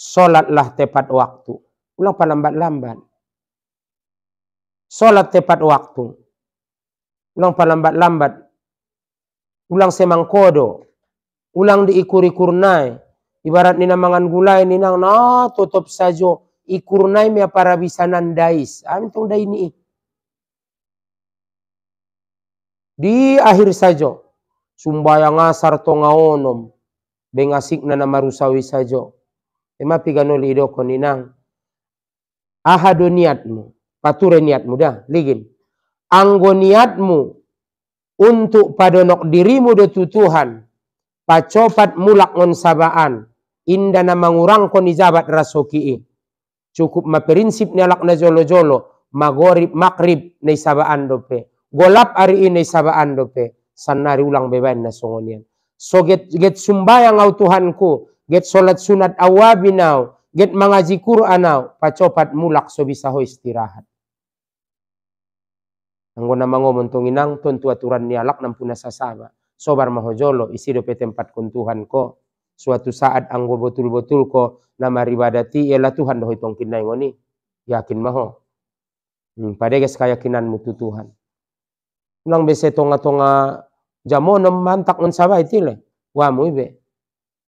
Solatlah tepat waktu. Ulang palambat-lambat. Solat tepat waktu. Ulang palambat-lambat. Ulang semangkodo. Ulang diikuri kurnai. Ibarat ni namangan gulai nang na tutup sajo ikurnai mia para bisa nandais, Antung ah, dai ni. Di akhir sajo. Sumbaya ngasar tonga onom. Bengasik na namarusawi sajo ema mapigano liɗo ko ni nang aha do pature niatmu dah ligin anggo niatmu untuk padonok dirimu do tu Tuhan pacopat mulak ngon sabaan inda na mangurang ko jabat rasoki cukup ma prinsip ni alak na jolo jolo magorib makrib ni sabaan dope golap ari ini sabaan dope sanari ulang beban na songonian so get, get sumbayang au Tuhanku get solat sunat awabinaw, get mangaji Quranaw, pacopat mulak so bisa ho istirahat. Anggo na mangomon tong inang tentu aturan alak nam puna sasama. Sobar mahojolo isi dope tempat kon Tuhan ko. Suatu saat anggo betul-betul ko nama ribadati ialah Tuhan dohoi tong kinai ngoni. Yakin maho. Hmm, pada guys keyakinan mutu Tuhan. Nang bese tonga-tonga nom mantak on sabah itile. Wa muibe.